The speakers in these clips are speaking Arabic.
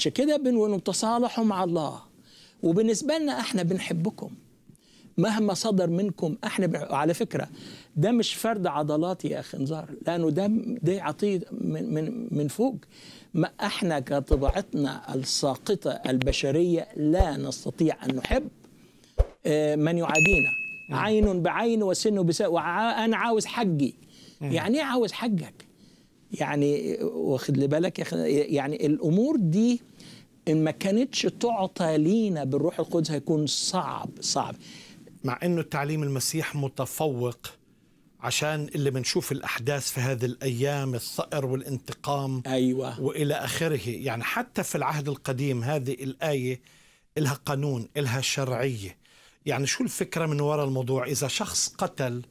عشان كده بنقول تصالحوا مع الله وبالنسبة لنا احنا بنحبكم مهما صدر منكم احنا ب... على فكره ده مش فرد عضلاتي يا اخي نزار لانه ده ده عطيه من من من فوق ما احنا كطبعتنا الساقطه البشريه لا نستطيع ان نحب آه، من يعادينا عين بعين وسن بسن وانا عاوز حقي يعني ايه عاوز حقك يعني واخد لي بالك يعني الامور دي إن ما كانتش تعطى لينا بالروح القدس هيكون صعب صعب مع أنه التعليم المسيح متفوق عشان اللي بنشوف الأحداث في هذه الأيام الثأر والانتقام أيوة وإلى آخره يعني حتى في العهد القديم هذه الآية إلها قانون إلها شرعية يعني شو الفكرة من وراء الموضوع إذا شخص قتل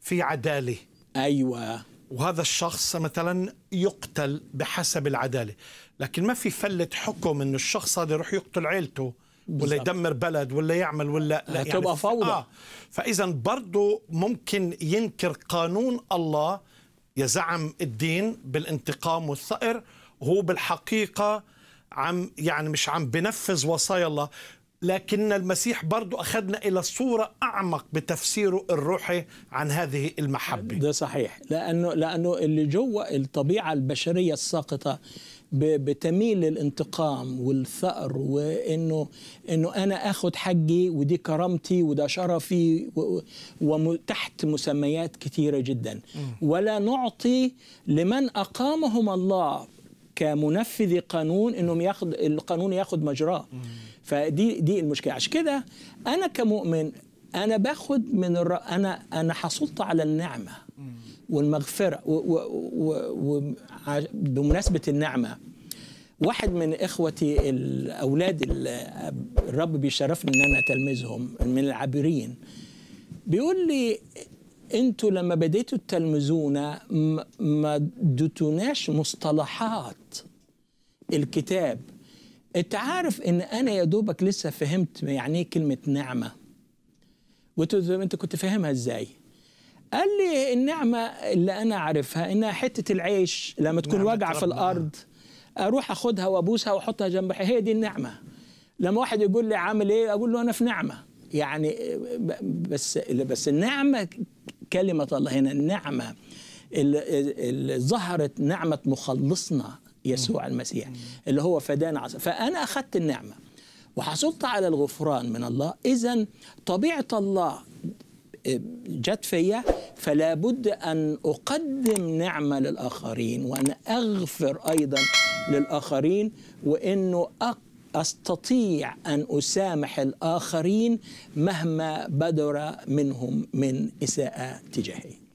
في عدالة أيوة وهذا الشخص مثلا يقتل بحسب العداله لكن ما في فله حكم انه الشخص هذا يروح يقتل عيلته بالزبط. ولا يدمر بلد ولا يعمل ولا لا يعني تبقى فوضى آه فاذا برضه ممكن ينكر قانون الله يزعم الدين بالانتقام والثأر هو بالحقيقه عم يعني مش عم بنفذ وصايا الله لكن المسيح برضو أخذنا إلى صورة أعمق بتفسيره الروحي عن هذه المحبة ده صحيح لأنه, لأنه اللي جوا الطبيعة البشرية الساقطة بتميل للانتقام والثأر وإنه إنه أنا آخد حقي ودي كرامتي وده شرفي وتحت مسميات كثيرة جدا ولا نعطي لمن أقامهم الله كمنفذ قانون إنهم ياخد القانون ياخد مجراه فدي دي المشكله عشان كده انا كمؤمن انا باخد من الر... انا انا حصلت على النعمه والمغفره و... و... و... و... بمناسبه النعمه واحد من اخوتي الاولاد الرب بيشرفني ان انا تلمذهم من العابرين بيقول لي انتوا لما بديتوا تلمذونا ما اديتوناش مصطلحات الكتاب انت عارف ان انا يا دوبك لسه فهمت يعني ايه كلمه نعمه قلت له انت كنت فاهمها ازاي قال لي النعمه اللي انا عارفها انها حته العيش لما تكون واجعه في الارض اروح اخدها وابوسها واحطها جنب هي دي النعمه لما واحد يقول لي عامل ايه اقول له انا في نعمه يعني بس بس النعمه كلمه الله هنا النعمه اللي ظهرت نعمه مخلصنا يسوع المسيح اللي هو فدان فدانا فأنا أخذت النعمة وحصلت على الغفران من الله إذا طبيعة الله جت فيا فلا بد أن أقدم نعمة للآخرين وأن أغفر أيضا للآخرين وأنه أستطيع أن أسامح الآخرين مهما بدر منهم من إساءة تجاهي